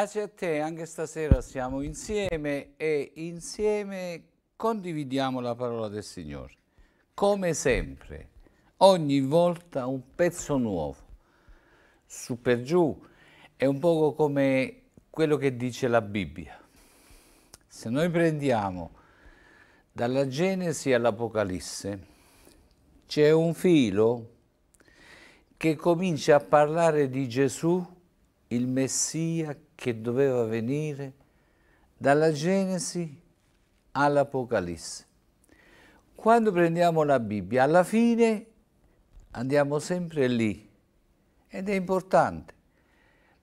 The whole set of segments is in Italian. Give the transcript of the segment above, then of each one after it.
Grazie a te, anche stasera siamo insieme e insieme condividiamo la parola del Signore. Come sempre, ogni volta un pezzo nuovo, su per giù, è un poco come quello che dice la Bibbia. Se noi prendiamo dalla Genesi all'Apocalisse, c'è un filo che comincia a parlare di Gesù, il Messia che doveva venire dalla Genesi all'Apocalisse. Quando prendiamo la Bibbia, alla fine andiamo sempre lì ed è importante.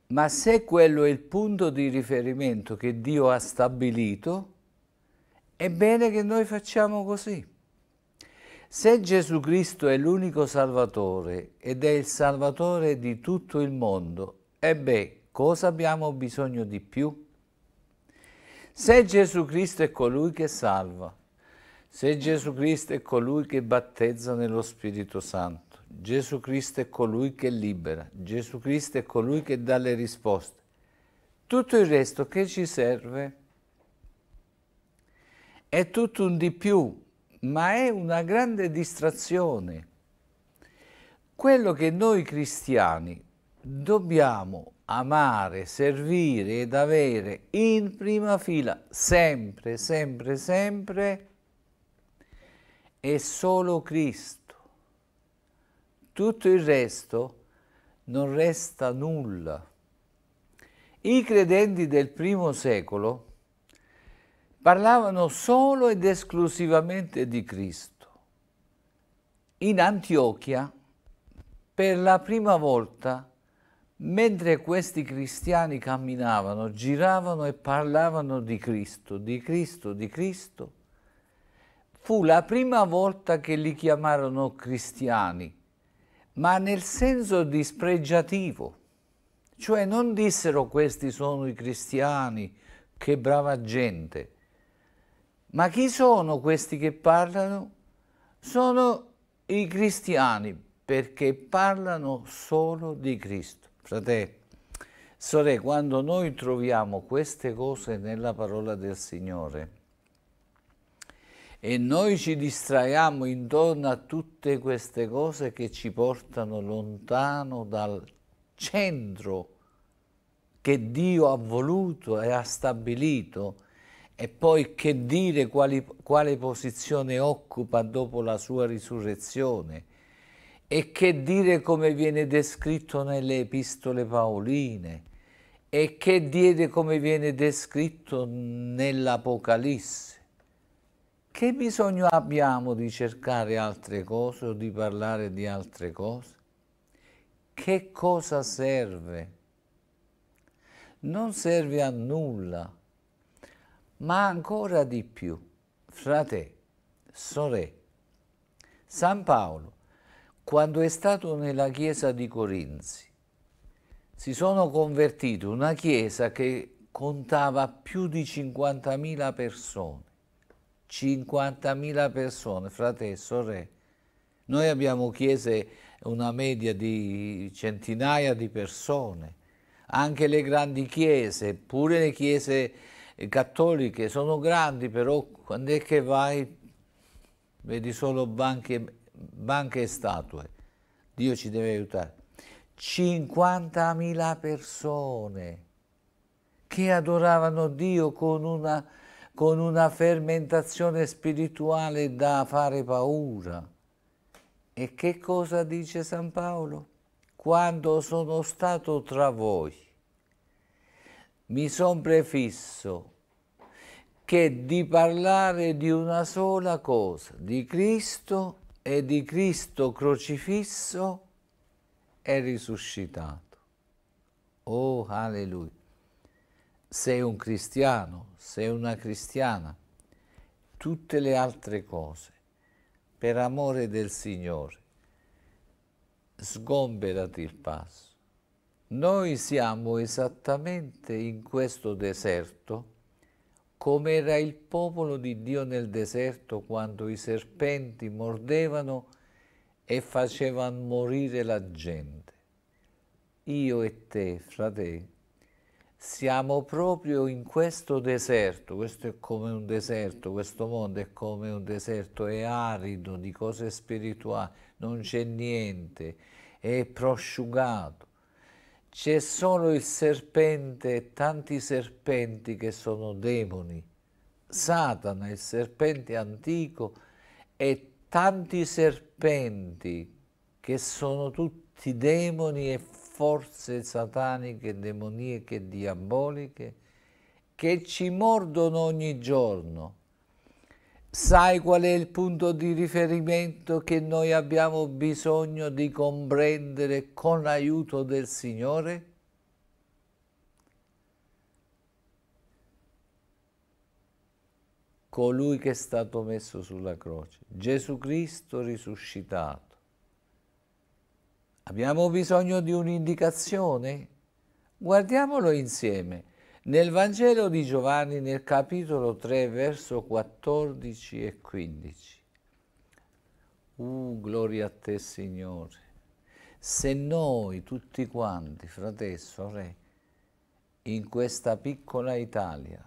Ma se quello è il punto di riferimento che Dio ha stabilito, è bene che noi facciamo così. Se Gesù Cristo è l'unico Salvatore ed è il Salvatore di tutto il mondo, e beh, cosa abbiamo bisogno di più? Se Gesù Cristo è colui che salva, se Gesù Cristo è colui che battezza nello Spirito Santo, Gesù Cristo è colui che libera, Gesù Cristo è colui che dà le risposte, tutto il resto che ci serve è tutto un di più, ma è una grande distrazione. Quello che noi cristiani dobbiamo amare, servire ed avere in prima fila sempre, sempre, sempre è solo Cristo. Tutto il resto non resta nulla. I credenti del primo secolo parlavano solo ed esclusivamente di Cristo. In Antiochia, per la prima volta, Mentre questi cristiani camminavano, giravano e parlavano di Cristo, di Cristo, di Cristo, fu la prima volta che li chiamarono cristiani, ma nel senso dispregiativo. Cioè non dissero questi sono i cristiani, che brava gente. Ma chi sono questi che parlano? Sono i cristiani perché parlano solo di Cristo. Fratelli, sorelle, quando noi troviamo queste cose nella parola del Signore e noi ci distraiamo intorno a tutte queste cose che ci portano lontano dal centro che Dio ha voluto e ha stabilito, e poi che dire quali, quale posizione occupa dopo la sua risurrezione e che dire come viene descritto nelle epistole paoline e che dire come viene descritto nell'Apocalisse. Che bisogno abbiamo di cercare altre cose o di parlare di altre cose? Che cosa serve? Non serve a nulla, ma ancora di più, frate, sorelle. San Paolo quando è stato nella chiesa di Corinzi. Si sono convertiti una chiesa che contava più di 50.000 persone. 50.000 persone, frate e sorelle. Noi abbiamo chiese una media di centinaia di persone. Anche le grandi chiese, pure le chiese cattoliche, sono grandi, però quando è che vai vedi solo banche banche e statue. Dio ci deve aiutare. 50.000 persone che adoravano Dio con una, con una fermentazione spirituale da fare paura. E che cosa dice San Paolo? Quando sono stato tra voi, mi son prefisso che di parlare di una sola cosa, di Cristo e di Cristo crocifisso è risuscitato. Oh, alleluia! Sei un cristiano, sei una cristiana, tutte le altre cose, per amore del Signore, sgomberati il passo. Noi siamo esattamente in questo deserto come era il popolo di Dio nel deserto quando i serpenti mordevano e facevano morire la gente. Io e te, frate, siamo proprio in questo deserto, questo è come un deserto, questo mondo è come un deserto, è arido di cose spirituali, non c'è niente, è prosciugato c'è solo il serpente e tanti serpenti che sono demoni. Satana, il serpente antico, e tanti serpenti che sono tutti demoni e forze sataniche, demoniche, e diaboliche che ci mordono ogni giorno Sai qual è il punto di riferimento che noi abbiamo bisogno di comprendere con l'aiuto del Signore? Colui che è stato messo sulla croce, Gesù Cristo risuscitato. Abbiamo bisogno di un'indicazione? Guardiamolo insieme. Nel Vangelo di Giovanni, nel capitolo 3, verso 14 e 15. Uh, gloria a te, Signore. Se noi tutti quanti, fratello, e sorelle, in questa piccola Italia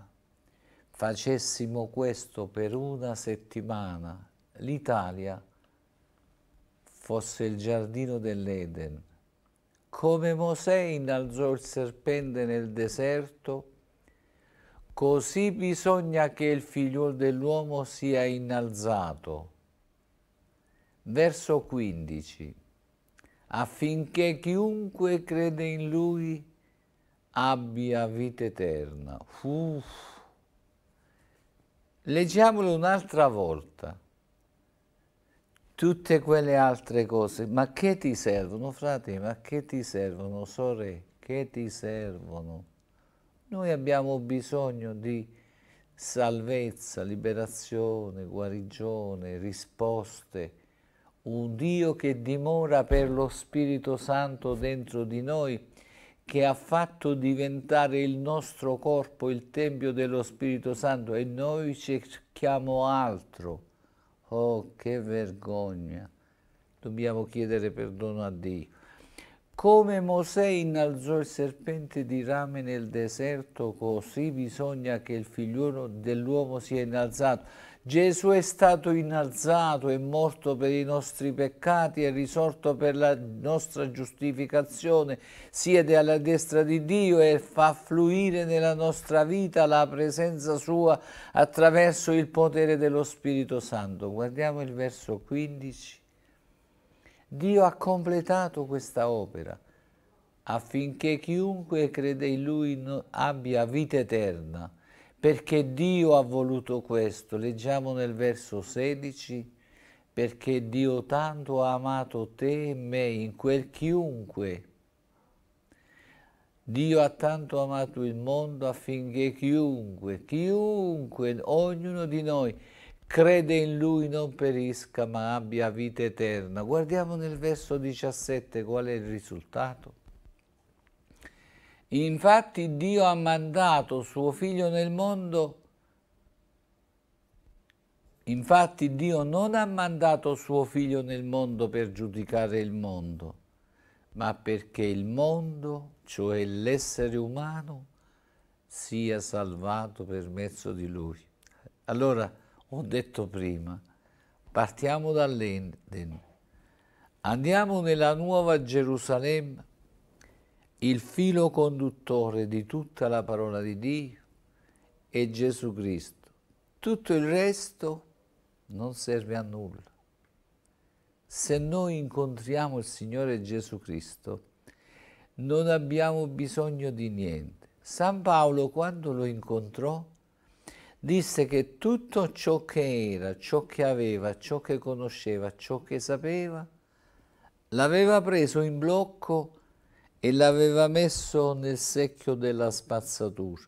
facessimo questo per una settimana, l'Italia fosse il giardino dell'Eden. Come Mosè innalzò il serpente nel deserto, Così bisogna che il figliuolo dell'uomo sia innalzato. Verso 15. Affinché chiunque crede in lui abbia vita eterna. Uff. Leggiamolo un'altra volta. Tutte quelle altre cose, ma che ti servono, frate? Ma che ti servono, sore? Che ti servono? Noi abbiamo bisogno di salvezza, liberazione, guarigione, risposte, un Dio che dimora per lo Spirito Santo dentro di noi, che ha fatto diventare il nostro corpo il Tempio dello Spirito Santo e noi cerchiamo altro. Oh, che vergogna! Dobbiamo chiedere perdono a Dio. Come Mosè innalzò il serpente di rame nel deserto, così bisogna che il figliuolo dell'uomo sia innalzato. Gesù è stato innalzato, è morto per i nostri peccati, è risorto per la nostra giustificazione, siede alla destra di Dio e fa fluire nella nostra vita la presenza sua attraverso il potere dello Spirito Santo. Guardiamo il verso 15. Dio ha completato questa opera affinché chiunque crede in Lui abbia vita eterna, perché Dio ha voluto questo. Leggiamo nel verso 16, perché Dio tanto ha amato te e me in quel chiunque. Dio ha tanto amato il mondo affinché chiunque, chiunque, ognuno di noi, crede in lui non perisca ma abbia vita eterna. Guardiamo nel verso 17 qual è il risultato. Infatti Dio ha mandato suo figlio nel mondo, infatti Dio non ha mandato suo figlio nel mondo per giudicare il mondo, ma perché il mondo, cioè l'essere umano, sia salvato per mezzo di lui. Allora, ho detto prima, partiamo dall'Eden, andiamo nella nuova Gerusalemme, il filo conduttore di tutta la parola di Dio è Gesù Cristo. Tutto il resto non serve a nulla. Se noi incontriamo il Signore Gesù Cristo, non abbiamo bisogno di niente. San Paolo quando lo incontrò disse che tutto ciò che era, ciò che aveva, ciò che conosceva, ciò che sapeva, l'aveva preso in blocco e l'aveva messo nel secchio della spazzatura.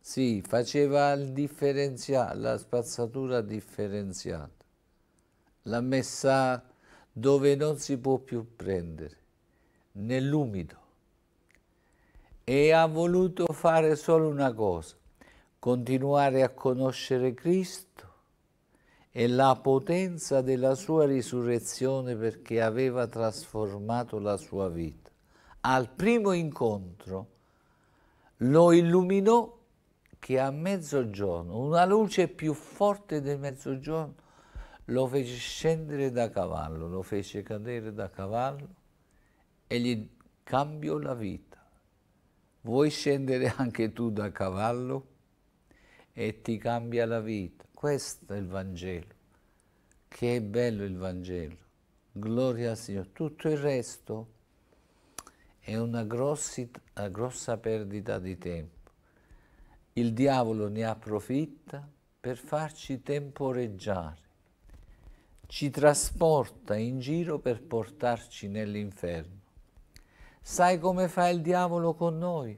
Sì, faceva la spazzatura differenziata, l'ha messa dove non si può più prendere, nell'umido e ha voluto fare solo una cosa, continuare a conoscere Cristo e la potenza della sua risurrezione perché aveva trasformato la sua vita. Al primo incontro lo illuminò che a mezzogiorno, una luce più forte del mezzogiorno, lo fece scendere da cavallo, lo fece cadere da cavallo e gli cambiò la vita vuoi scendere anche tu da cavallo e ti cambia la vita. Questo è il Vangelo, che è bello il Vangelo. Gloria al Signore. Tutto il resto è una, grossi, una grossa perdita di tempo. Il diavolo ne approfitta per farci temporeggiare. Ci trasporta in giro per portarci nell'inferno Sai come fa il diavolo con noi?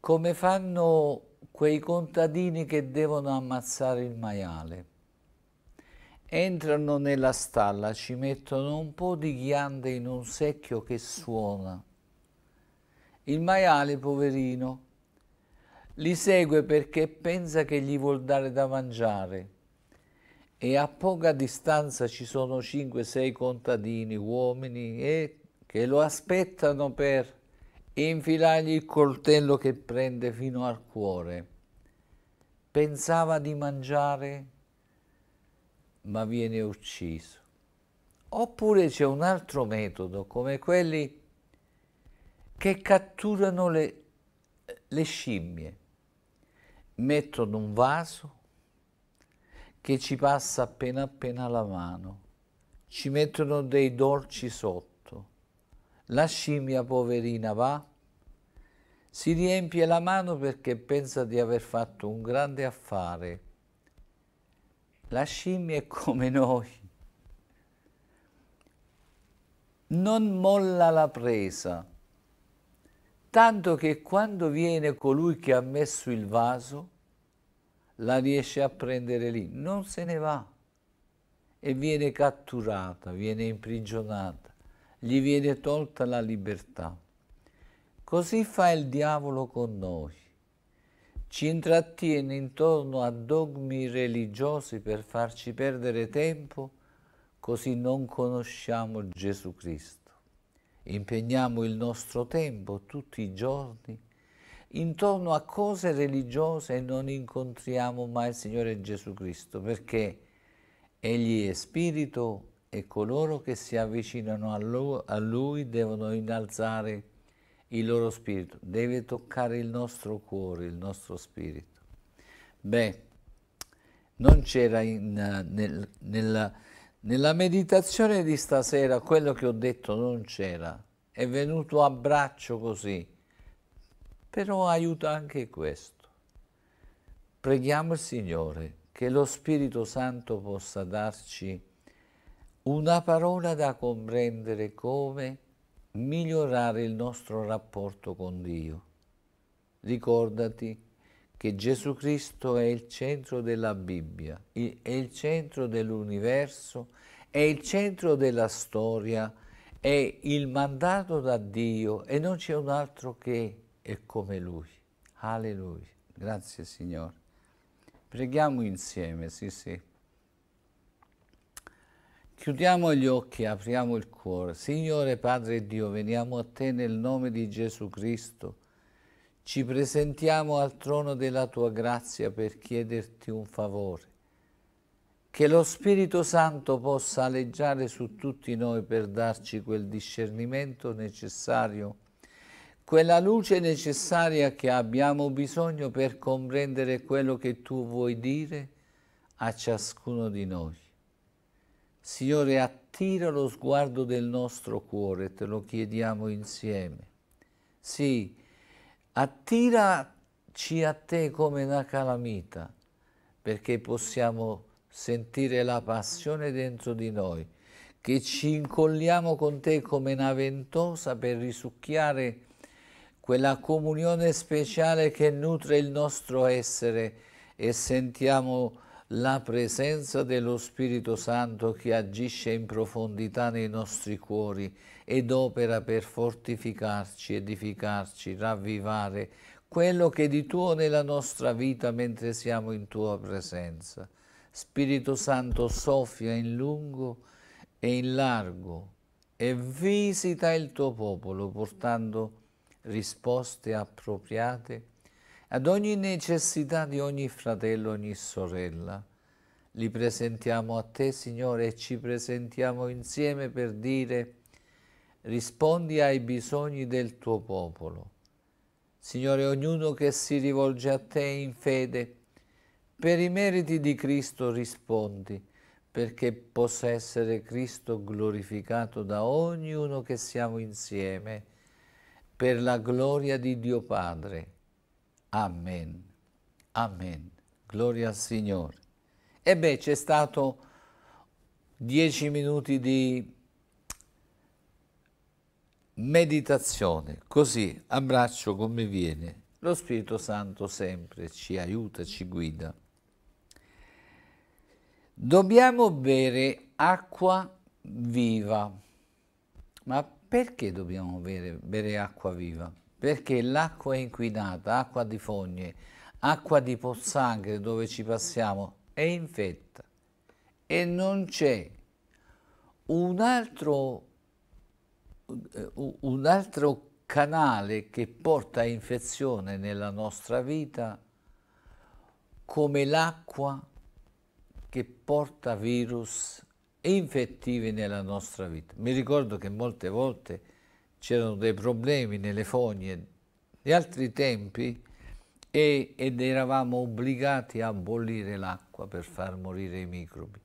Come fanno quei contadini che devono ammazzare il maiale? Entrano nella stalla, ci mettono un po' di ghiande in un secchio che suona. Il maiale, poverino, li segue perché pensa che gli vuol dare da mangiare e a poca distanza ci sono 5-6 contadini, uomini e che lo aspettano per infilargli il coltello che prende fino al cuore. Pensava di mangiare, ma viene ucciso. Oppure c'è un altro metodo, come quelli che catturano le, le scimmie. Mettono un vaso che ci passa appena appena la mano, ci mettono dei dolci sotto la scimmia poverina va, si riempie la mano perché pensa di aver fatto un grande affare. La scimmia è come noi. Non molla la presa, tanto che quando viene colui che ha messo il vaso, la riesce a prendere lì, non se ne va e viene catturata, viene imprigionata gli viene tolta la libertà. Così fa il diavolo con noi. Ci intrattiene intorno a dogmi religiosi per farci perdere tempo, così non conosciamo Gesù Cristo. Impegniamo il nostro tempo tutti i giorni intorno a cose religiose e non incontriamo mai il Signore Gesù Cristo, perché Egli è spirito e coloro che si avvicinano a lui, a lui devono innalzare il loro spirito, deve toccare il nostro cuore, il nostro spirito. Beh, non c'era nel, nella, nella meditazione di stasera quello che ho detto non c'era, è venuto a braccio così, però aiuta anche questo. Preghiamo il Signore che lo Spirito Santo possa darci una parola da comprendere come migliorare il nostro rapporto con Dio. Ricordati che Gesù Cristo è il centro della Bibbia, è il centro dell'universo, è il centro della storia, è il mandato da Dio e non c'è un altro che è come Lui. Alleluia. Grazie Signore. Preghiamo insieme, sì sì. Chiudiamo gli occhi, apriamo il cuore. Signore Padre Dio, veniamo a Te nel nome di Gesù Cristo. Ci presentiamo al trono della Tua grazia per chiederti un favore. Che lo Spirito Santo possa aleggiare su tutti noi per darci quel discernimento necessario, quella luce necessaria che abbiamo bisogno per comprendere quello che Tu vuoi dire a ciascuno di noi. Signore, attira lo sguardo del nostro cuore, te lo chiediamo insieme. Sì, attiraci a te come una calamita, perché possiamo sentire la passione dentro di noi, che ci incolliamo con te come una ventosa per risucchiare quella comunione speciale che nutre il nostro essere e sentiamo la presenza dello Spirito Santo che agisce in profondità nei nostri cuori ed opera per fortificarci, edificarci, ravvivare quello che è di tuo nella nostra vita mentre siamo in tua presenza. Spirito Santo soffia in lungo e in largo e visita il tuo popolo portando risposte appropriate ad ogni necessità di ogni fratello, ogni sorella. Li presentiamo a te, Signore, e ci presentiamo insieme per dire, rispondi ai bisogni del tuo popolo. Signore, ognuno che si rivolge a te in fede, per i meriti di Cristo rispondi, perché possa essere Cristo glorificato da ognuno che siamo insieme, per la gloria di Dio Padre Amen. Amen. Gloria al Signore. E beh, c'è stato dieci minuti di meditazione, così abbraccio come viene. Lo Spirito Santo sempre ci aiuta, ci guida. Dobbiamo bere acqua viva. Ma perché dobbiamo bere, bere acqua viva? perché l'acqua è inquinata, acqua di fogne, acqua di pozzanghere dove ci passiamo è infetta e non c'è un altro, eh, un altro canale che porta infezione nella nostra vita come l'acqua che porta virus infettivi nella nostra vita. Mi ricordo che molte volte c'erano dei problemi nelle fogne di altri tempi e, ed eravamo obbligati a bollire l'acqua per far morire i microbi,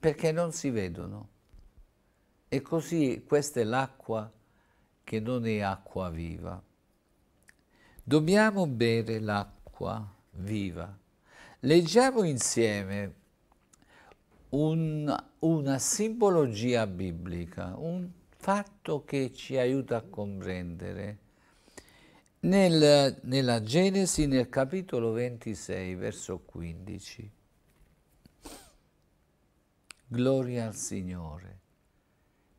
perché non si vedono. E così questa è l'acqua che non è acqua viva. Dobbiamo bere l'acqua viva. Leggiamo insieme un, una simbologia biblica, un fatto che ci aiuta a comprendere. Nel, nella Genesi, nel capitolo 26, verso 15. Gloria al Signore.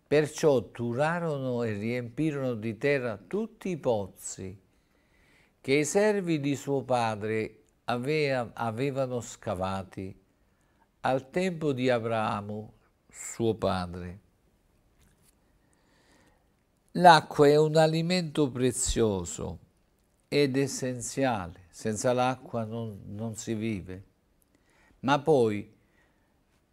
Perciò turarono e riempirono di terra tutti i pozzi che i servi di suo padre avea, avevano scavati al tempo di Abramo, suo padre. L'acqua è un alimento prezioso ed essenziale, senza l'acqua non, non, si vive. Ma poi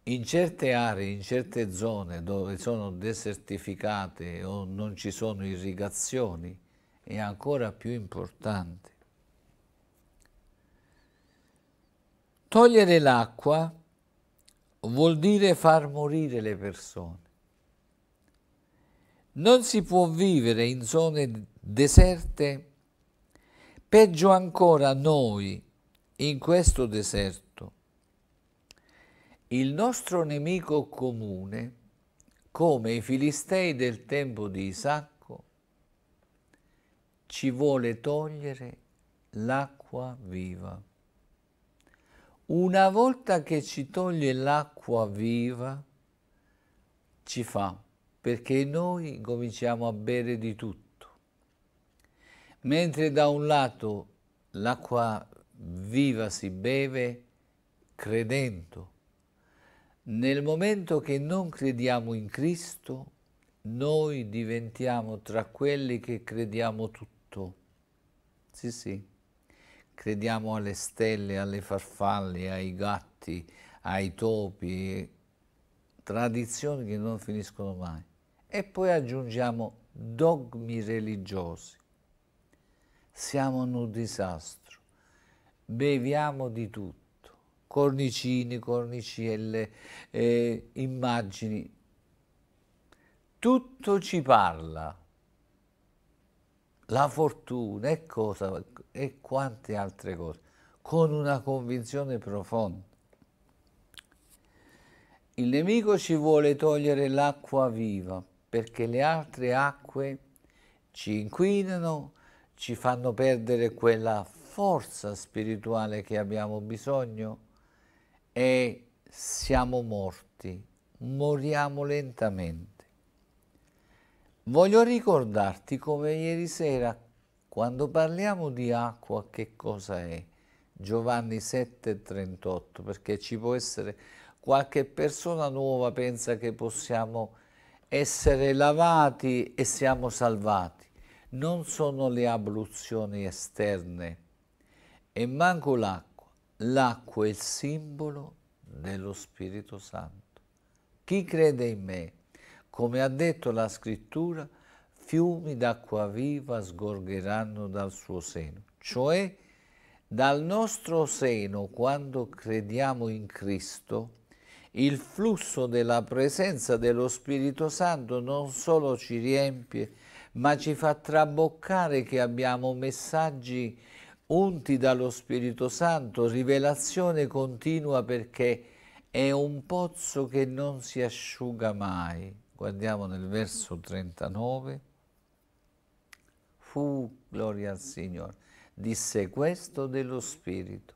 in certe aree, in certe zone dove sono desertificate o non ci sono irrigazioni, è ancora più importante. Togliere l'acqua vuol dire far morire le persone. Non si può vivere in zone deserte, peggio ancora noi in questo deserto. Il nostro nemico comune, come i filistei del tempo di Isacco, ci vuole togliere l'acqua viva. Una volta che ci toglie l'acqua viva, ci fa perché noi cominciamo a bere di tutto. Mentre da un lato l'acqua viva si beve credendo, nel momento che non crediamo in Cristo, noi diventiamo tra quelli che crediamo tutto. Sì, sì, crediamo alle stelle, alle farfalle, ai gatti, ai topi, tradizioni che non finiscono mai e poi aggiungiamo dogmi religiosi. Siamo in un disastro, beviamo di tutto, cornicini, cornicelle, eh, immagini, tutto ci parla. La fortuna e, cosa, e quante altre cose, con una convinzione profonda. Il nemico ci vuole togliere l'acqua viva perché le altre acque ci inquinano, ci fanno perdere quella forza spirituale che abbiamo bisogno e siamo morti, moriamo lentamente. Voglio ricordarti come ieri sera, quando parliamo di acqua, che cosa è? Giovanni 7,38, perché ci può essere qualche persona nuova pensa che possiamo essere lavati e siamo salvati. Non sono le abluzioni esterne e manco l'acqua. L'acqua è il simbolo dello Spirito Santo. Chi crede in me, come ha detto la Scrittura, fiumi d'acqua viva sgorgeranno dal suo seno, cioè dal nostro seno quando crediamo in Cristo il flusso della presenza dello Spirito Santo non solo ci riempie, ma ci fa traboccare che abbiamo messaggi unti dallo Spirito Santo, rivelazione continua perché è un pozzo che non si asciuga mai. Guardiamo nel verso 39. Fu, gloria al Signore, disse questo dello Spirito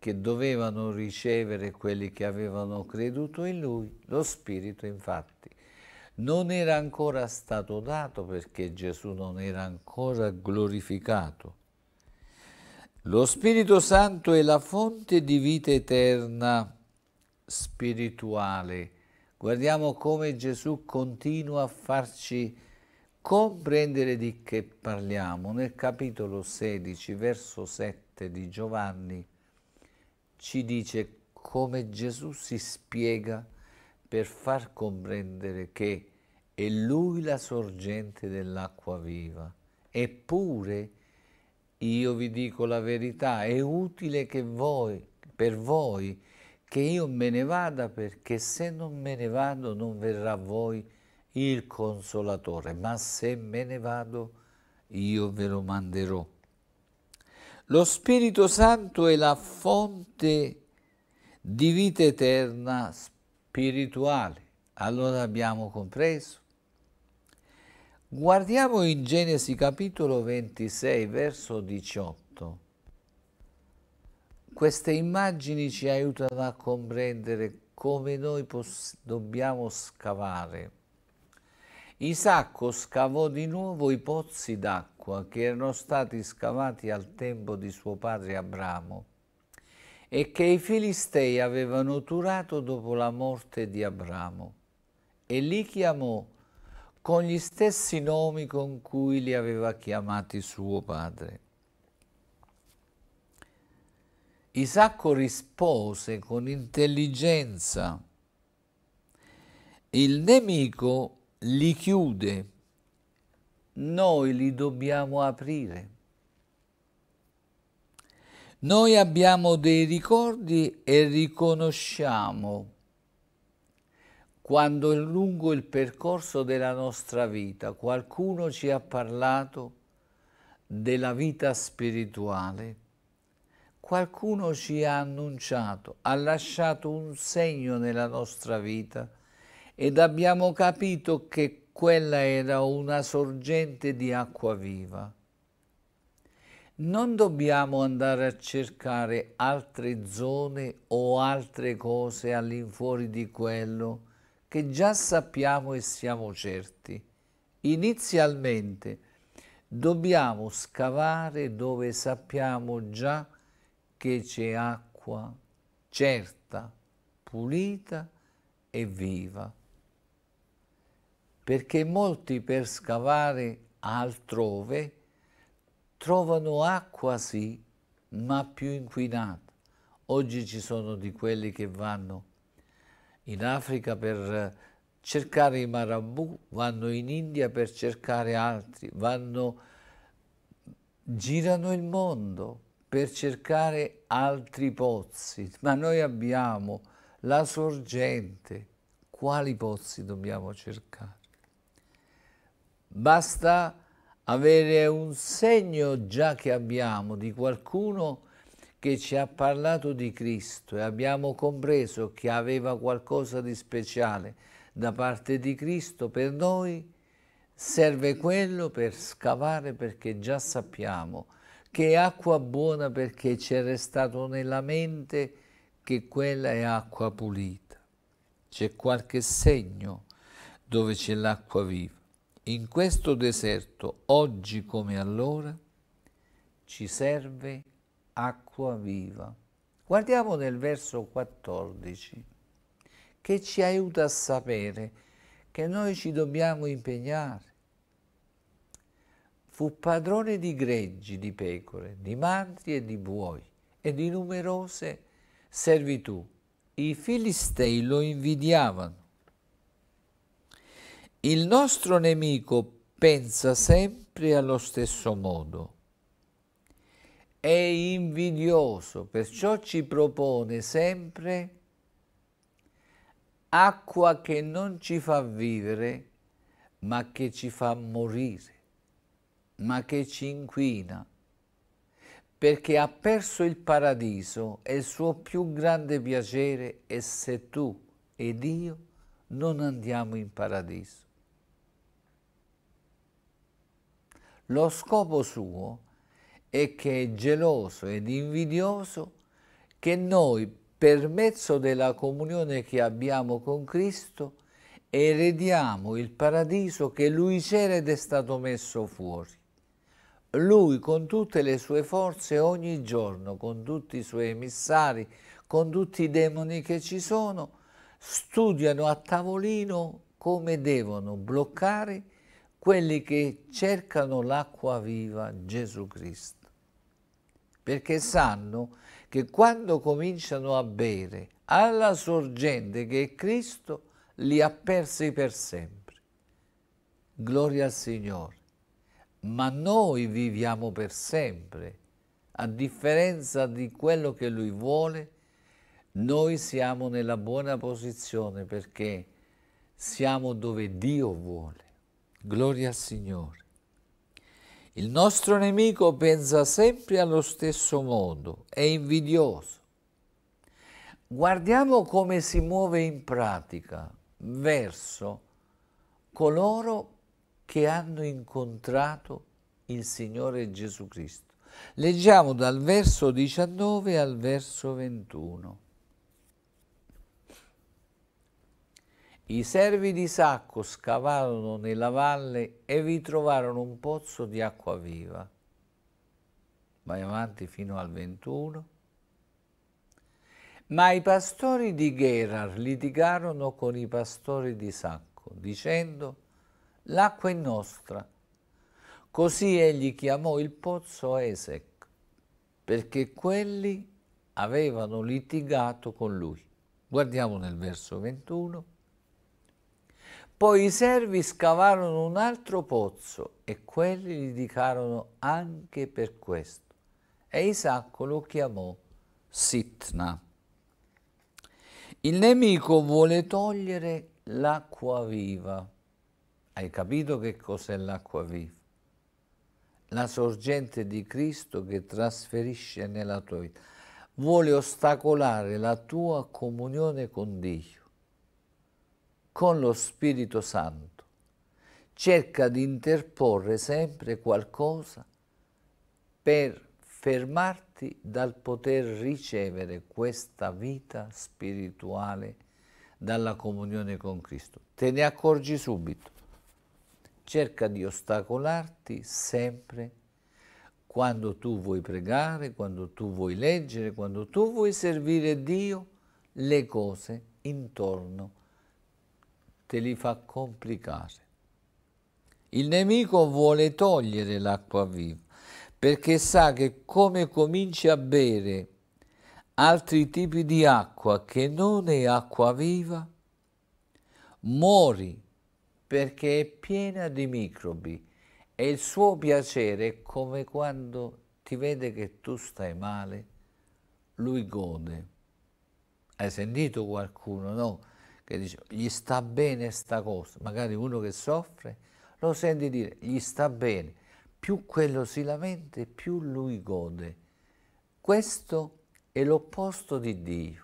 che dovevano ricevere quelli che avevano creduto in lui, lo Spirito infatti. Non era ancora stato dato perché Gesù non era ancora glorificato. Lo Spirito Santo è la fonte di vita eterna spirituale. Guardiamo come Gesù continua a farci comprendere di che parliamo. Nel capitolo 16, verso 7 di Giovanni, ci dice come Gesù si spiega per far comprendere che è Lui la sorgente dell'acqua viva. Eppure, io vi dico la verità, è utile che voi, per voi che io me ne vada perché se non me ne vado non verrà a voi il consolatore, ma se me ne vado io ve lo manderò. Lo Spirito Santo è la fonte di vita eterna spirituale. Allora abbiamo compreso. Guardiamo in Genesi capitolo 26, verso 18. Queste immagini ci aiutano a comprendere come noi dobbiamo scavare Isacco scavò di nuovo i pozzi d'acqua che erano stati scavati al tempo di suo padre Abramo e che i Filistei avevano turato dopo la morte di Abramo e li chiamò con gli stessi nomi con cui li aveva chiamati suo padre. Isacco rispose con intelligenza. Il nemico li chiude, noi li dobbiamo aprire. Noi abbiamo dei ricordi e riconosciamo quando lungo il percorso della nostra vita qualcuno ci ha parlato della vita spirituale, qualcuno ci ha annunciato, ha lasciato un segno nella nostra vita ed abbiamo capito che quella era una sorgente di acqua viva. Non dobbiamo andare a cercare altre zone o altre cose all'infuori di quello che già sappiamo e siamo certi. Inizialmente dobbiamo scavare dove sappiamo già che c'è acqua certa, pulita e viva perché molti per scavare altrove trovano acqua sì, ma più inquinata. Oggi ci sono di quelli che vanno in Africa per eh, cercare i marabù, vanno in India per cercare altri, vanno, girano il mondo per cercare altri pozzi, ma noi abbiamo la sorgente, quali pozzi dobbiamo cercare? Basta avere un segno già che abbiamo di qualcuno che ci ha parlato di Cristo e abbiamo compreso che aveva qualcosa di speciale da parte di Cristo per noi, serve quello per scavare perché già sappiamo che è acqua buona perché ci è restato nella mente che quella è acqua pulita. C'è qualche segno dove c'è l'acqua viva in questo deserto, oggi come allora, ci serve acqua viva. Guardiamo nel verso 14, che ci aiuta a sapere che noi ci dobbiamo impegnare. Fu padrone di greggi, di pecore, di mantri e di buoi e di numerose servitù. I filistei lo invidiavano il nostro nemico pensa sempre allo stesso modo. È invidioso, perciò ci propone sempre acqua che non ci fa vivere, ma che ci fa morire, ma che ci inquina, perché ha perso il paradiso e il suo più grande piacere è se tu ed io non andiamo in paradiso. Lo scopo suo è che è geloso ed invidioso che noi, per mezzo della comunione che abbiamo con Cristo, erediamo il paradiso che lui c'era ed è stato messo fuori. Lui con tutte le sue forze ogni giorno, con tutti i suoi emissari, con tutti i demoni che ci sono, studiano a tavolino come devono bloccare quelli che cercano l'acqua viva, Gesù Cristo, perché sanno che quando cominciano a bere alla sorgente che è Cristo, li ha persi per sempre. Gloria al Signore. Ma noi viviamo per sempre, a differenza di quello che Lui vuole, noi siamo nella buona posizione perché siamo dove Dio vuole. Gloria al Signore. Il nostro nemico pensa sempre allo stesso modo, è invidioso. Guardiamo come si muove in pratica verso coloro che hanno incontrato il Signore Gesù Cristo. Leggiamo dal verso 19 al verso 21. I servi di Sacco scavarono nella valle e vi trovarono un pozzo di acqua viva. Vai avanti fino al 21. Ma i pastori di Gerar litigarono con i pastori di Sacco, dicendo, l'acqua è nostra. Così egli chiamò il pozzo Esec, perché quelli avevano litigato con lui. Guardiamo nel verso 21. Poi i servi scavarono un altro pozzo e quelli gli litigarono anche per questo. E Isacco lo chiamò Sitna. Il nemico vuole togliere l'acqua viva. Hai capito che cos'è l'acqua viva? La sorgente di Cristo che trasferisce nella tua vita. Vuole ostacolare la tua comunione con Dio con lo Spirito Santo cerca di interporre sempre qualcosa per fermarti dal poter ricevere questa vita spirituale dalla comunione con Cristo. Te ne accorgi subito. Cerca di ostacolarti sempre quando tu vuoi pregare, quando tu vuoi leggere, quando tu vuoi servire Dio, le cose intorno te li fa complicare. Il nemico vuole togliere l'acqua viva perché sa che come cominci a bere altri tipi di acqua che non è acqua viva, muori perché è piena di microbi e il suo piacere è come quando ti vede che tu stai male, lui gode. Hai sentito qualcuno, no? che dice gli sta bene sta cosa, magari uno che soffre lo senti dire gli sta bene, più quello si lamenta più lui gode. Questo è l'opposto di Dio.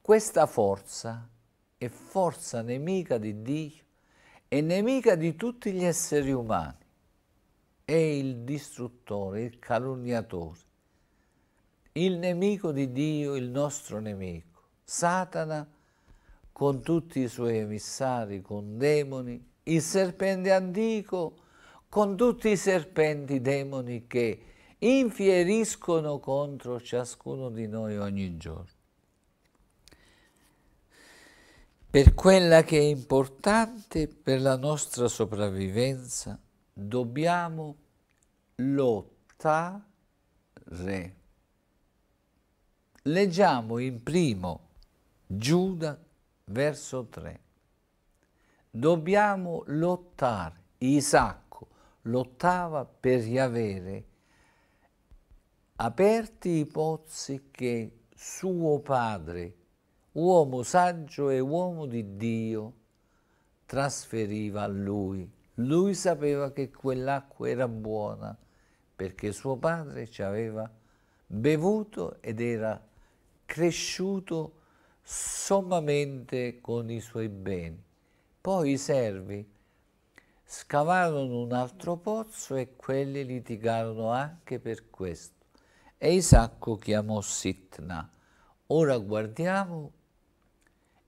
Questa forza è forza nemica di Dio è nemica di tutti gli esseri umani. È il distruttore, il calunniatore, il nemico di Dio, il nostro nemico. Satana con tutti i suoi emissari, con demoni, il serpente antico, con tutti i serpenti demoni che infieriscono contro ciascuno di noi ogni giorno. Per quella che è importante per la nostra sopravvivenza, dobbiamo lottare. Leggiamo in primo Giuda verso 3. Dobbiamo lottare. Isacco lottava per riavere aperti i pozzi che suo padre, uomo saggio e uomo di Dio, trasferiva a lui. Lui sapeva che quell'acqua era buona perché suo padre ci aveva bevuto ed era cresciuto sommamente con i suoi beni. Poi i servi scavarono un altro pozzo e quelli litigarono anche per questo. E Isacco chiamò Sitna. Ora guardiamo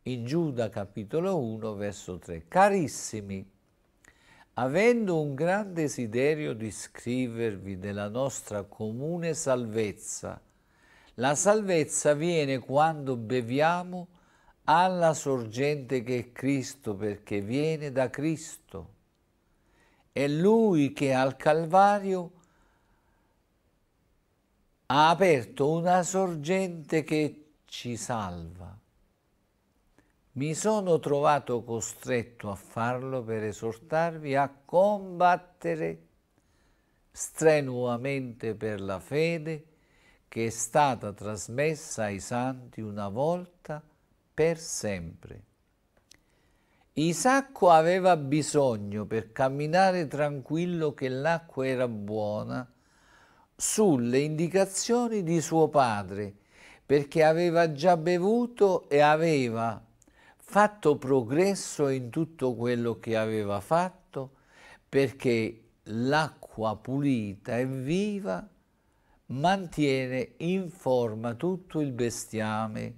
in Giuda capitolo 1 verso 3. Carissimi, avendo un gran desiderio di scrivervi della nostra comune salvezza, la salvezza viene quando beviamo alla sorgente che è Cristo, perché viene da Cristo. È Lui che al Calvario ha aperto una sorgente che ci salva. Mi sono trovato costretto a farlo per esortarvi a combattere strenuamente per la fede che è stata trasmessa ai santi una volta per sempre. Isacco aveva bisogno per camminare tranquillo che l'acqua era buona sulle indicazioni di suo padre perché aveva già bevuto e aveva fatto progresso in tutto quello che aveva fatto perché l'acqua pulita e viva mantiene in forma tutto il bestiame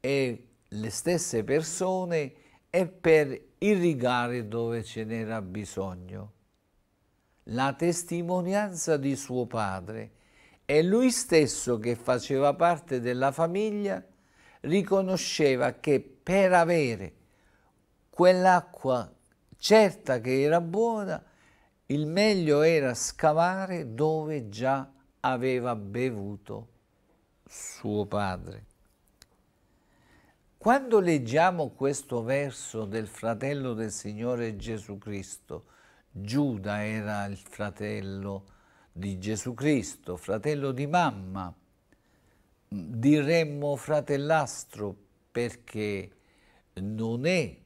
e le stesse persone e per irrigare dove ce n'era bisogno. La testimonianza di suo padre e lui stesso che faceva parte della famiglia riconosceva che per avere quell'acqua certa che era buona il meglio era scavare dove già aveva bevuto suo padre. Quando leggiamo questo verso del fratello del Signore Gesù Cristo, Giuda era il fratello di Gesù Cristo, fratello di mamma, diremmo fratellastro perché non è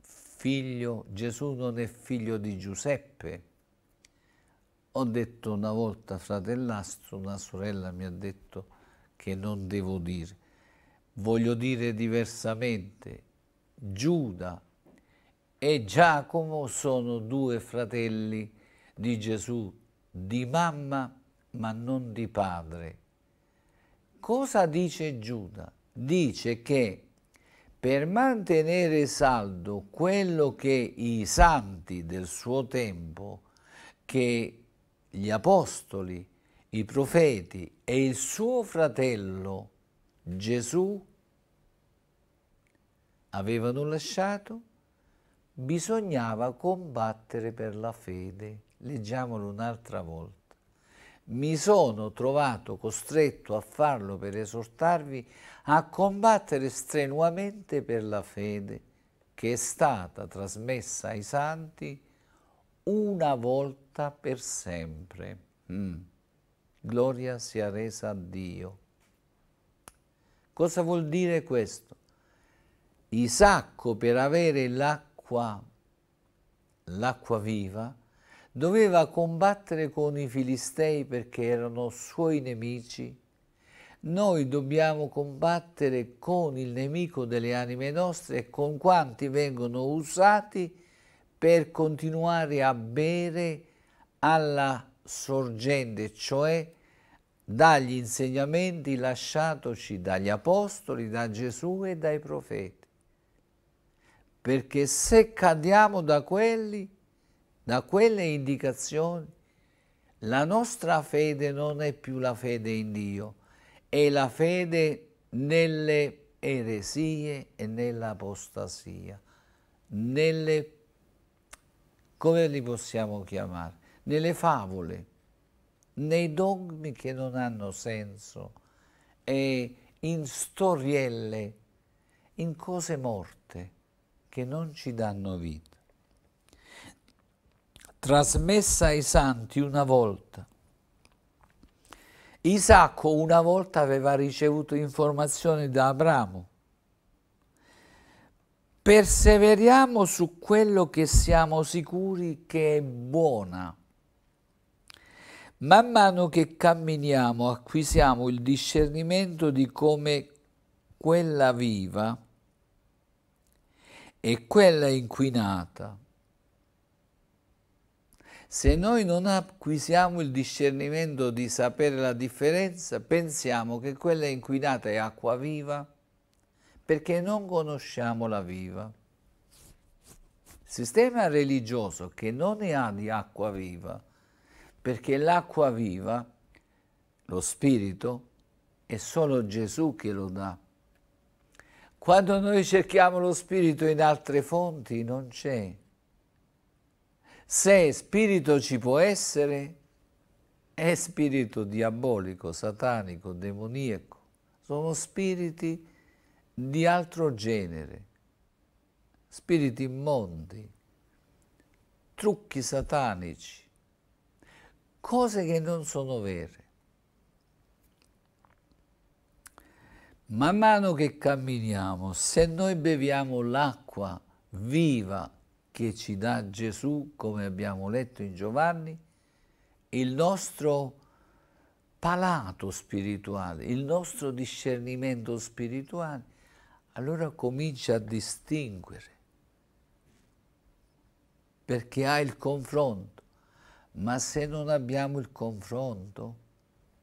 figlio, Gesù non è figlio di Giuseppe, ho detto una volta fratellastro, una sorella mi ha detto che non devo dire. Voglio dire diversamente, Giuda e Giacomo sono due fratelli di Gesù, di mamma ma non di padre. Cosa dice Giuda? Dice che per mantenere saldo quello che i santi del suo tempo, che gli apostoli, i profeti e il suo fratello Gesù avevano lasciato, bisognava combattere per la fede. Leggiamolo un'altra volta. Mi sono trovato costretto a farlo per esortarvi a combattere strenuamente per la fede che è stata trasmessa ai santi una volta per sempre. Mm. Gloria sia resa a Dio. Cosa vuol dire questo? Isacco per avere l'acqua, l'acqua viva, doveva combattere con i filistei perché erano suoi nemici. Noi dobbiamo combattere con il nemico delle anime nostre e con quanti vengono usati per continuare a bere alla sorgente, cioè dagli insegnamenti lasciatoci dagli apostoli, da Gesù e dai profeti. Perché se cadiamo da, quelli, da quelle indicazioni, la nostra fede non è più la fede in Dio, è la fede nelle eresie e nell'apostasia, nelle come li possiamo chiamare? Nelle favole, nei dogmi che non hanno senso e in storielle, in cose morte che non ci danno vita. Trasmessa ai santi una volta, Isacco una volta aveva ricevuto informazioni da Abramo Perseveriamo su quello che siamo sicuri che è buona. Man mano che camminiamo acquisiamo il discernimento di come quella viva e quella inquinata. Se noi non acquisiamo il discernimento di sapere la differenza, pensiamo che quella inquinata è acqua viva perché non conosciamo la viva. Sistema religioso che non ne ha di acqua viva, perché l'acqua viva, lo spirito, è solo Gesù che lo dà. Quando noi cerchiamo lo spirito in altre fonti non c'è. Se spirito ci può essere, è spirito diabolico, satanico, demoniaco. Sono spiriti di altro genere, spiriti immondi, trucchi satanici, cose che non sono vere. Man mano che camminiamo, se noi beviamo l'acqua viva che ci dà Gesù, come abbiamo letto in Giovanni, il nostro palato spirituale, il nostro discernimento spirituale allora comincia a distinguere, perché ha il confronto. Ma se non abbiamo il confronto,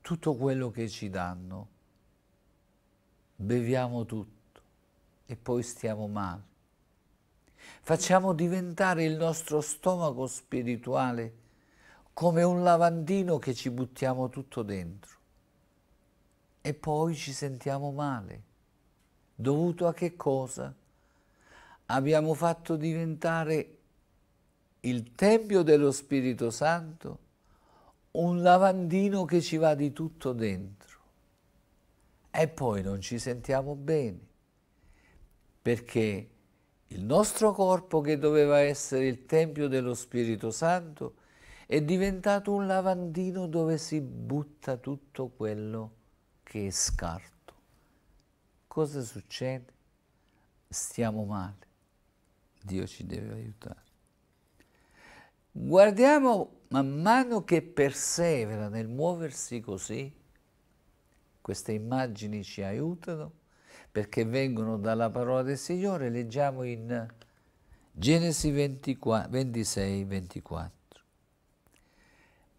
tutto quello che ci danno, beviamo tutto e poi stiamo male. Facciamo diventare il nostro stomaco spirituale come un lavandino che ci buttiamo tutto dentro e poi ci sentiamo male. Dovuto a che cosa? Abbiamo fatto diventare il Tempio dello Spirito Santo un lavandino che ci va di tutto dentro. E poi non ci sentiamo bene, perché il nostro corpo che doveva essere il Tempio dello Spirito Santo è diventato un lavandino dove si butta tutto quello che è scarto cosa succede? Stiamo male. Dio ci deve aiutare. Guardiamo man mano che persevera nel muoversi così, queste immagini ci aiutano perché vengono dalla parola del Signore, leggiamo in Genesi 24, 26, 24.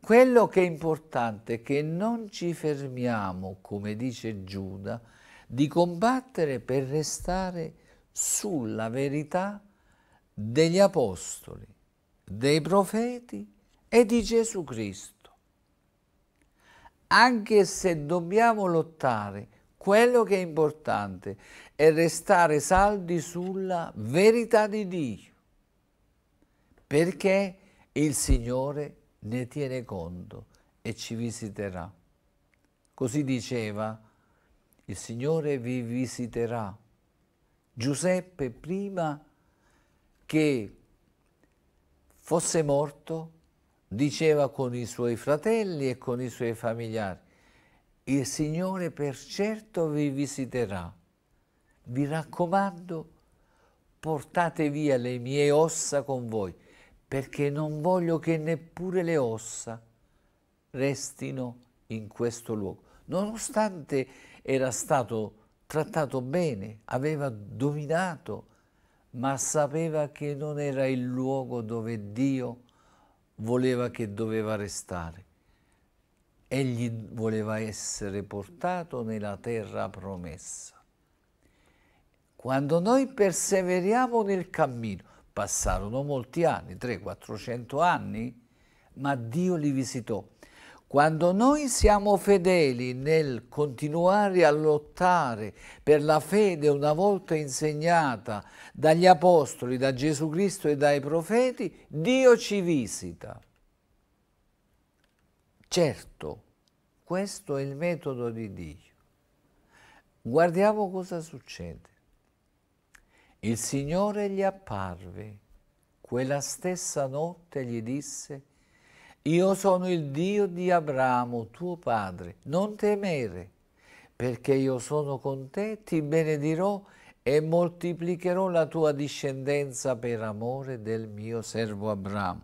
Quello che è importante è che non ci fermiamo, come dice Giuda, di combattere per restare sulla verità degli apostoli, dei profeti e di Gesù Cristo. Anche se dobbiamo lottare, quello che è importante è restare saldi sulla verità di Dio, perché il Signore ne tiene conto e ci visiterà. Così diceva il Signore vi visiterà. Giuseppe prima che fosse morto diceva con i suoi fratelli e con i suoi familiari, il Signore per certo vi visiterà. Vi raccomando, portate via le mie ossa con voi, perché non voglio che neppure le ossa restino in questo luogo. Nonostante era stato trattato bene, aveva dominato, ma sapeva che non era il luogo dove Dio voleva che doveva restare. Egli voleva essere portato nella terra promessa. Quando noi perseveriamo nel cammino, passarono molti anni, 300-400 anni, ma Dio li visitò quando noi siamo fedeli nel continuare a lottare per la fede una volta insegnata dagli apostoli, da Gesù Cristo e dai profeti, Dio ci visita. Certo, questo è il metodo di Dio. Guardiamo cosa succede. Il Signore gli apparve, quella stessa notte gli disse, io sono il Dio di Abramo, tuo padre, non temere, perché io sono con te, ti benedirò e moltiplicherò la tua discendenza per amore del mio servo Abramo.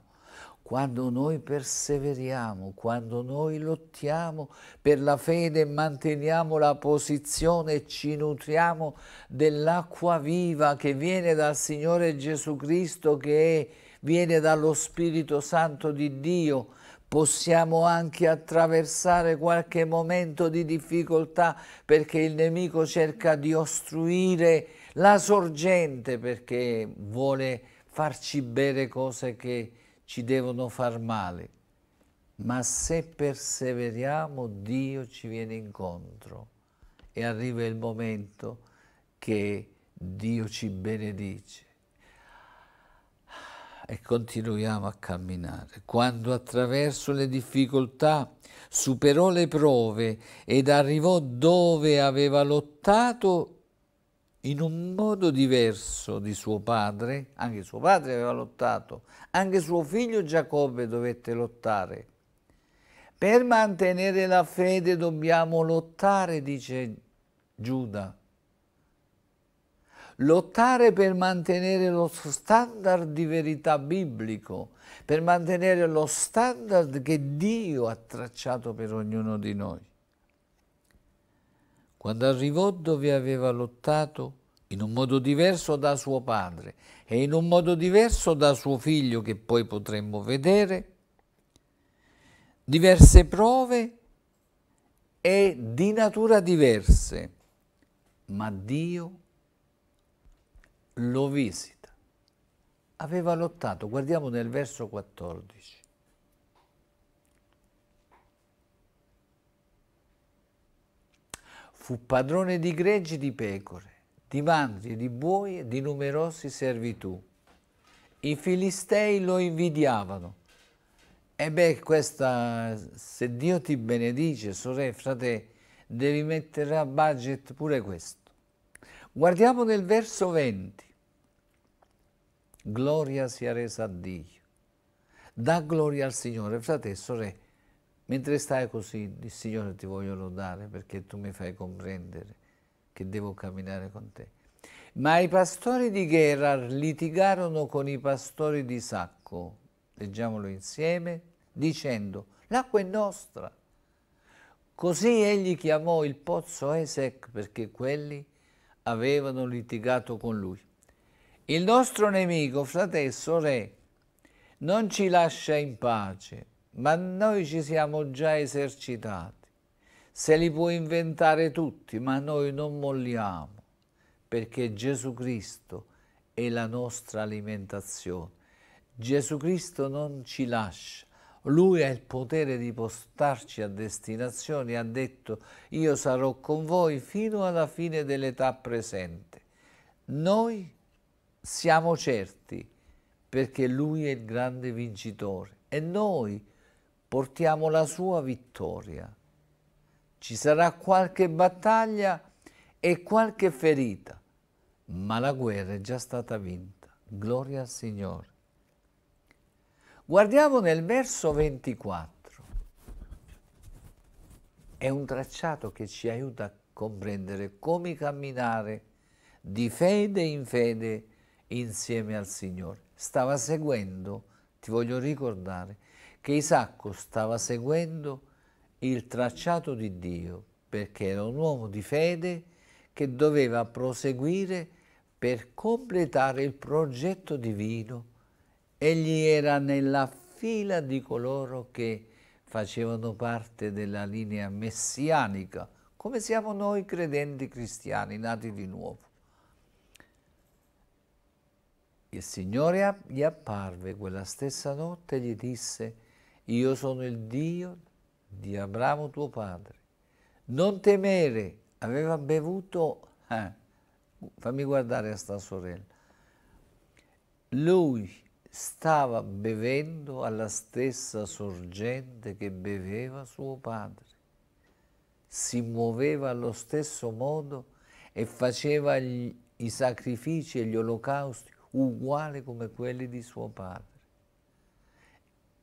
Quando noi perseveriamo, quando noi lottiamo per la fede, manteniamo la posizione e ci nutriamo dell'acqua viva che viene dal Signore Gesù Cristo che è viene dallo Spirito Santo di Dio, possiamo anche attraversare qualche momento di difficoltà perché il nemico cerca di ostruire la sorgente perché vuole farci bere cose che ci devono far male. Ma se perseveriamo Dio ci viene incontro e arriva il momento che Dio ci benedice e continuiamo a camminare. Quando attraverso le difficoltà superò le prove ed arrivò dove aveva lottato in un modo diverso di suo padre, anche suo padre aveva lottato, anche suo figlio Giacobbe dovette lottare. Per mantenere la fede dobbiamo lottare, dice Giuda lottare per mantenere lo standard di verità biblico, per mantenere lo standard che Dio ha tracciato per ognuno di noi. Quando arrivò dove aveva lottato, in un modo diverso da suo padre e in un modo diverso da suo figlio che poi potremmo vedere, diverse prove e di natura diverse, ma Dio ha lo visita. Aveva lottato, guardiamo nel verso 14. Fu padrone di greggi di pecore, di mandrie, di buoi e di numerosi servitù. I filistei lo invidiavano. E beh, questa, se Dio ti benedice, sorelle e fratelli, devi mettere a budget pure questo. Guardiamo nel verso 20. Gloria sia resa a Dio. Da gloria al Signore, frate e sorelle. Mentre stai così, il Signore ti voglio lodare perché tu mi fai comprendere che devo camminare con te. Ma i pastori di Gerar litigarono con i pastori di Sacco, leggiamolo insieme, dicendo, l'acqua è nostra. Così egli chiamò il pozzo Esec perché quelli avevano litigato con lui. Il nostro nemico, fratelli e sorelle, non ci lascia in pace, ma noi ci siamo già esercitati. Se li può inventare tutti, ma noi non molliamo, perché Gesù Cristo è la nostra alimentazione. Gesù Cristo non ci lascia lui ha il potere di postarci a destinazione, ha detto io sarò con voi fino alla fine dell'età presente. Noi siamo certi perché lui è il grande vincitore e noi portiamo la sua vittoria. Ci sarà qualche battaglia e qualche ferita, ma la guerra è già stata vinta. Gloria al Signore. Guardiamo nel verso 24. È un tracciato che ci aiuta a comprendere come camminare di fede in fede insieme al Signore. Stava seguendo, ti voglio ricordare, che Isacco stava seguendo il tracciato di Dio, perché era un uomo di fede che doveva proseguire per completare il progetto divino Egli era nella fila di coloro che facevano parte della linea messianica, come siamo noi credenti cristiani nati di nuovo. Il Signore gli apparve quella stessa notte e gli disse, io sono il Dio di Abramo tuo padre. Non temere, aveva bevuto, eh, fammi guardare a sta sorella. Lui stava bevendo alla stessa sorgente che beveva suo padre, si muoveva allo stesso modo e faceva gli, i sacrifici e gli olocausti uguali come quelli di suo padre.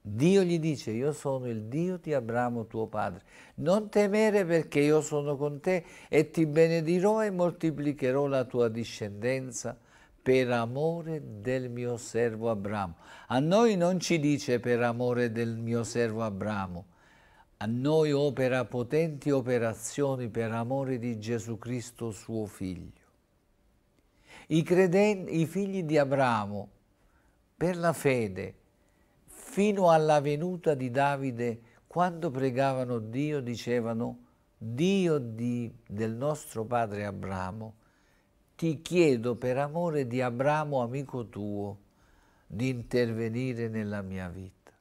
Dio gli dice, io sono il Dio di Abramo tuo padre, non temere perché io sono con te e ti benedirò e moltiplicherò la tua discendenza per amore del mio servo Abramo. A noi non ci dice per amore del mio servo Abramo, a noi opera potenti operazioni per amore di Gesù Cristo suo figlio. I, credenti, i figli di Abramo, per la fede, fino alla venuta di Davide, quando pregavano Dio, dicevano Dio di, del nostro padre Abramo, ti chiedo per amore di Abramo, amico tuo, di intervenire nella mia vita.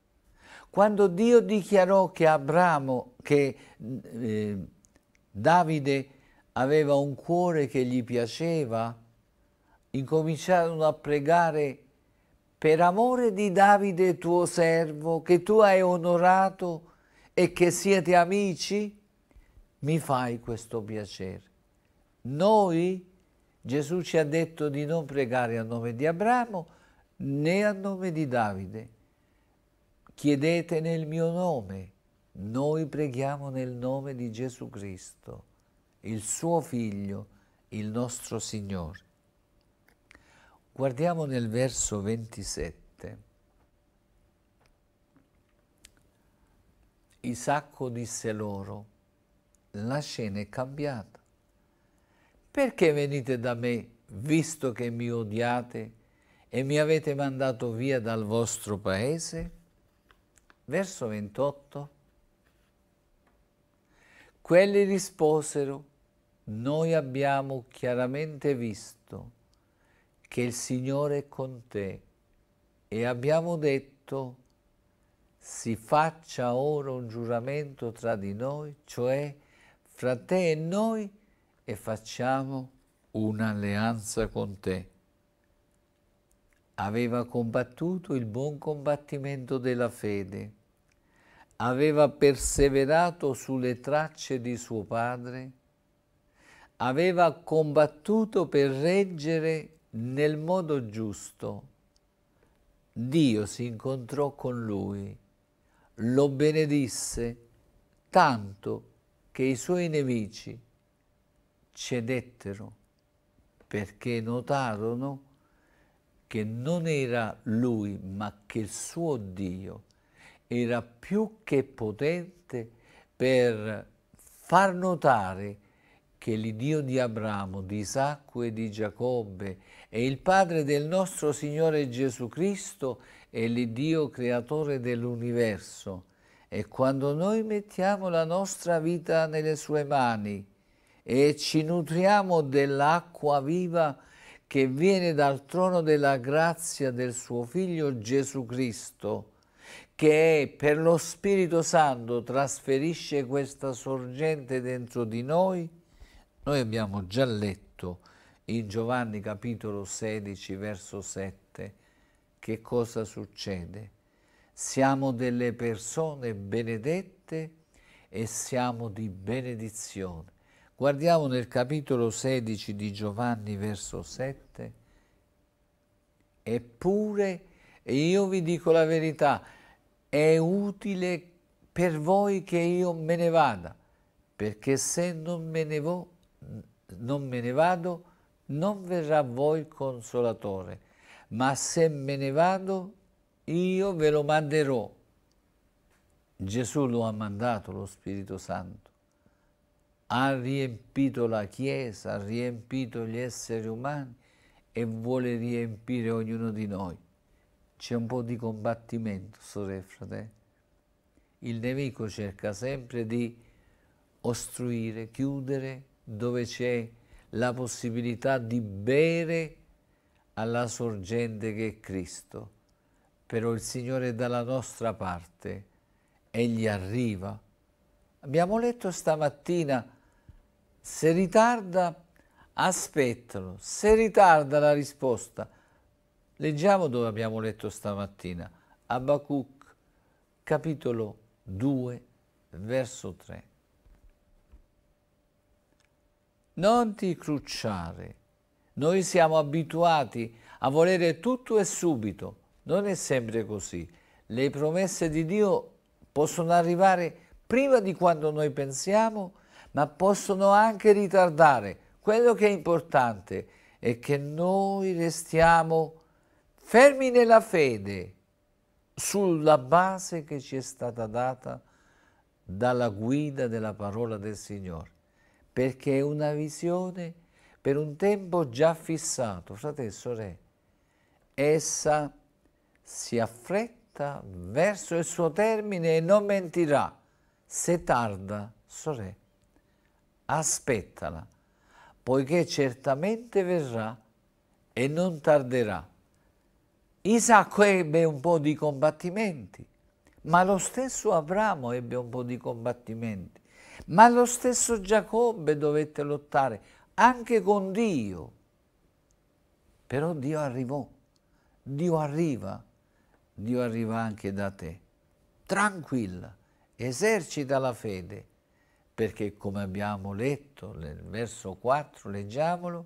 Quando Dio dichiarò che Abramo, che eh, Davide aveva un cuore che gli piaceva, incominciarono a pregare per amore di Davide tuo servo, che tu hai onorato e che siete amici, mi fai questo piacere. Noi Gesù ci ha detto di non pregare a nome di Abramo né a nome di Davide. Chiedete nel mio nome. Noi preghiamo nel nome di Gesù Cristo, il suo Figlio, il nostro Signore. Guardiamo nel verso 27. Isacco disse loro, la scena è cambiata perché venite da me, visto che mi odiate e mi avete mandato via dal vostro paese? Verso 28. Quelli risposero, noi abbiamo chiaramente visto che il Signore è con te e abbiamo detto, si faccia ora un giuramento tra di noi, cioè fra te e noi, e facciamo un'alleanza con te. Aveva combattuto il buon combattimento della fede, aveva perseverato sulle tracce di suo padre, aveva combattuto per reggere nel modo giusto. Dio si incontrò con lui, lo benedisse tanto che i suoi nemici cedettero perché notarono che non era lui, ma che il suo Dio era più che potente per far notare che l'Iddio di Abramo, di Isacco e di Giacobbe e il Padre del nostro Signore Gesù Cristo è l'Iddio creatore dell'universo. E quando noi mettiamo la nostra vita nelle sue mani, e ci nutriamo dell'acqua viva che viene dal trono della grazia del suo Figlio Gesù Cristo, che per lo Spirito Santo trasferisce questa sorgente dentro di noi. Noi abbiamo già letto in Giovanni capitolo 16 verso 7 che cosa succede. Siamo delle persone benedette e siamo di benedizione. Guardiamo nel capitolo 16 di Giovanni, verso 7. Eppure, io vi dico la verità, è utile per voi che io me ne vada, perché se non me ne, vo, non me ne vado, non verrà a voi consolatore, ma se me ne vado, io ve lo manderò. Gesù lo ha mandato, lo Spirito Santo ha riempito la Chiesa, ha riempito gli esseri umani e vuole riempire ognuno di noi. C'è un po' di combattimento, sorelle e fratelli. Il nemico cerca sempre di ostruire, chiudere dove c'è la possibilità di bere alla sorgente che è Cristo. Però il Signore è dalla nostra parte, Egli arriva. Abbiamo letto stamattina se ritarda, aspettalo. Se ritarda la risposta, leggiamo dove abbiamo letto stamattina, Abacuc, capitolo 2, verso 3. Non ti crucciare. Noi siamo abituati a volere tutto e subito. Non è sempre così. Le promesse di Dio possono arrivare prima di quando noi pensiamo ma possono anche ritardare. Quello che è importante è che noi restiamo fermi nella fede sulla base che ci è stata data dalla guida della parola del Signore, perché è una visione per un tempo già fissato. Fratello e sorelle, essa si affretta verso il suo termine e non mentirà. Se tarda, sorella, aspettala, poiché certamente verrà e non tarderà. Isacco ebbe un po' di combattimenti, ma lo stesso Abramo ebbe un po' di combattimenti, ma lo stesso Giacobbe dovette lottare anche con Dio. Però Dio arrivò, Dio arriva, Dio arriva anche da te. Tranquilla, esercita la fede, perché come abbiamo letto nel verso 4, leggiamolo,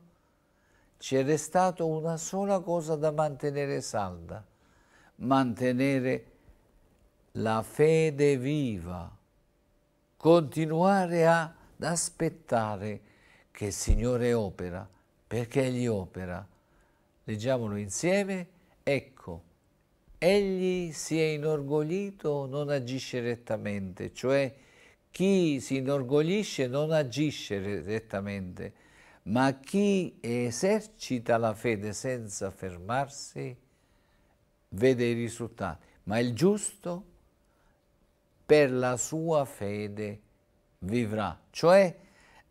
ci è restato una sola cosa da mantenere salda, mantenere la fede viva, continuare ad aspettare che il Signore opera, perché Egli opera. Leggiamolo insieme, ecco, Egli si è inorgoglito, non agisce rettamente, cioè chi si inorgoglisce non agisce direttamente, ma chi esercita la fede senza fermarsi vede i risultati. Ma il giusto per la sua fede vivrà, cioè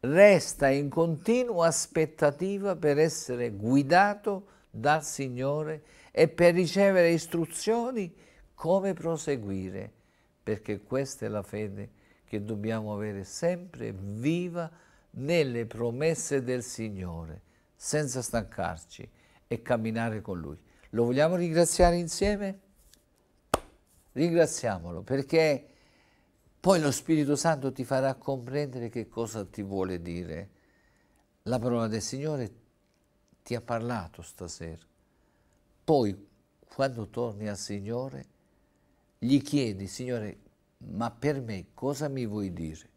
resta in continua aspettativa per essere guidato dal Signore e per ricevere istruzioni come proseguire, perché questa è la fede che dobbiamo avere sempre viva nelle promesse del Signore, senza stancarci e camminare con Lui. Lo vogliamo ringraziare insieme? Ringraziamolo perché poi lo Spirito Santo ti farà comprendere che cosa ti vuole dire. La parola del Signore ti ha parlato stasera. Poi, quando torni al Signore, gli chiedi, Signore, ma per me cosa mi vuoi dire?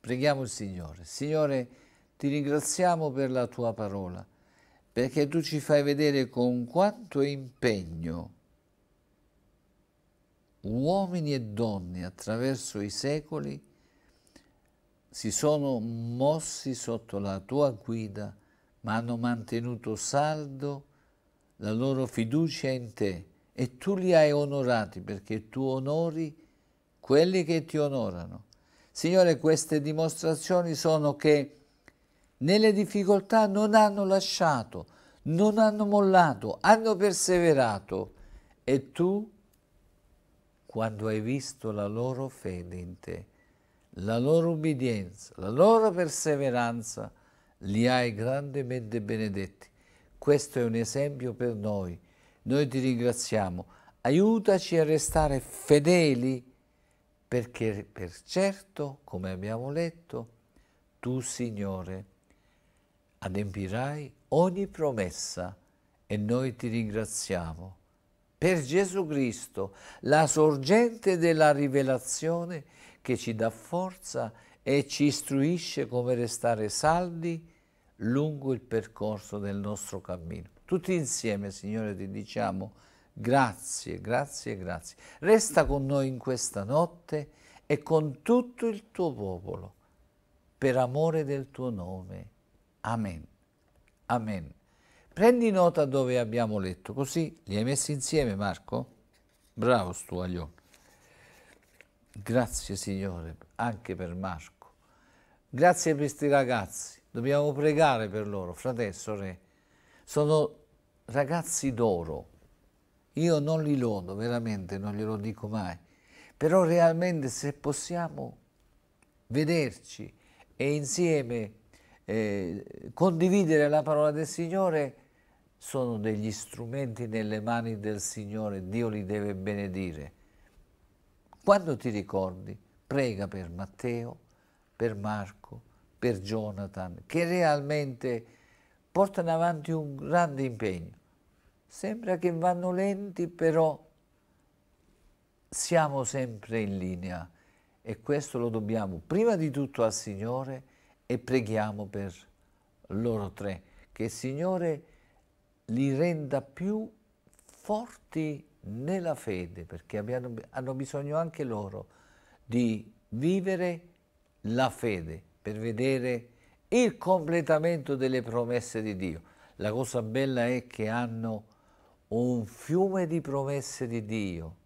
Preghiamo il Signore. Signore, ti ringraziamo per la tua parola, perché tu ci fai vedere con quanto impegno uomini e donne attraverso i secoli si sono mossi sotto la tua guida, ma hanno mantenuto saldo la loro fiducia in te e tu li hai onorati perché tu onori quelli che ti onorano. Signore, queste dimostrazioni sono che nelle difficoltà non hanno lasciato, non hanno mollato, hanno perseverato. E tu, quando hai visto la loro fede in te, la loro ubbidienza, la loro perseveranza, li hai grandemente benedetti. Questo è un esempio per noi. Noi ti ringraziamo. Aiutaci a restare fedeli perché per certo, come abbiamo letto, tu, Signore, adempirai ogni promessa e noi ti ringraziamo. Per Gesù Cristo, la sorgente della rivelazione che ci dà forza e ci istruisce come restare saldi lungo il percorso del nostro cammino. Tutti insieme, Signore, ti diciamo, Grazie, grazie, grazie. Resta con noi in questa notte e con tutto il tuo popolo, per amore del tuo nome. Amen. Amen. Prendi nota dove abbiamo letto, così li hai messi insieme Marco? Bravo stuaglione. Grazie Signore, anche per Marco. Grazie per questi ragazzi, dobbiamo pregare per loro, fratello, e sorelle. Sono ragazzi d'oro io non li lodo, veramente non glielo dico mai, però realmente se possiamo vederci e insieme eh, condividere la parola del Signore, sono degli strumenti nelle mani del Signore, Dio li deve benedire. Quando ti ricordi, prega per Matteo, per Marco, per Jonathan, che realmente portano avanti un grande impegno. Sembra che vanno lenti, però siamo sempre in linea e questo lo dobbiamo prima di tutto al Signore e preghiamo per loro tre, che il Signore li renda più forti nella fede, perché abbiano, hanno bisogno anche loro di vivere la fede per vedere il completamento delle promesse di Dio. La cosa bella è che hanno un fiume di promesse di Dio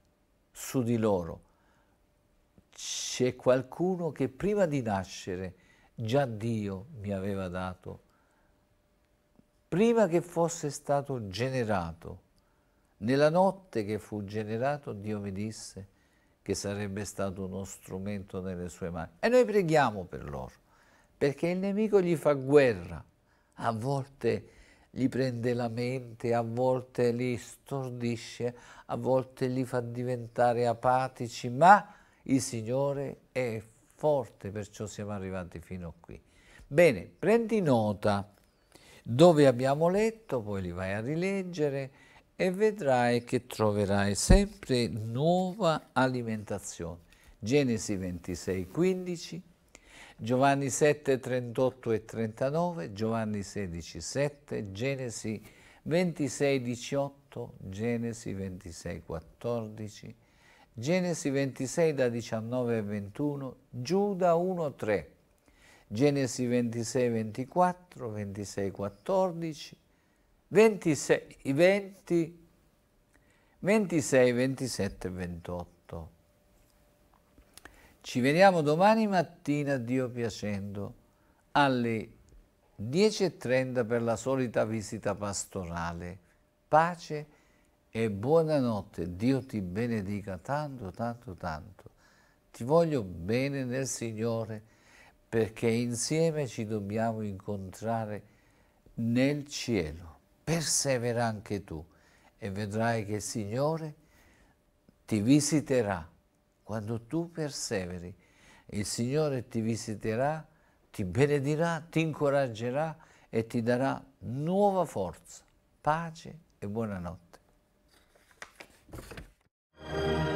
su di loro. C'è qualcuno che prima di nascere già Dio mi aveva dato, prima che fosse stato generato. Nella notte che fu generato Dio mi disse che sarebbe stato uno strumento nelle sue mani. E noi preghiamo per loro, perché il nemico gli fa guerra. A volte gli prende la mente, a volte li stordisce, a volte li fa diventare apatici, ma il Signore è forte, perciò siamo arrivati fino a qui. Bene, prendi nota dove abbiamo letto, poi li vai a rileggere e vedrai che troverai sempre nuova alimentazione. Genesi 26, 15, Giovanni 7, 38 e 39, Giovanni 16, 7, Genesi 26, 18, Genesi 26, 14, Genesi 26 da 19 e 21, Giuda 1, 3, Genesi 26, 24, 26, 14, 26, 20, 26, 27 e 28. Ci vediamo domani mattina, Dio piacendo, alle 10.30 per la solita visita pastorale. Pace e buonanotte. Dio ti benedica tanto, tanto, tanto. Ti voglio bene nel Signore perché insieme ci dobbiamo incontrare nel cielo. Persevera anche tu e vedrai che il Signore ti visiterà quando tu perseveri, il Signore ti visiterà, ti benedirà, ti incoraggerà e ti darà nuova forza, pace e buonanotte.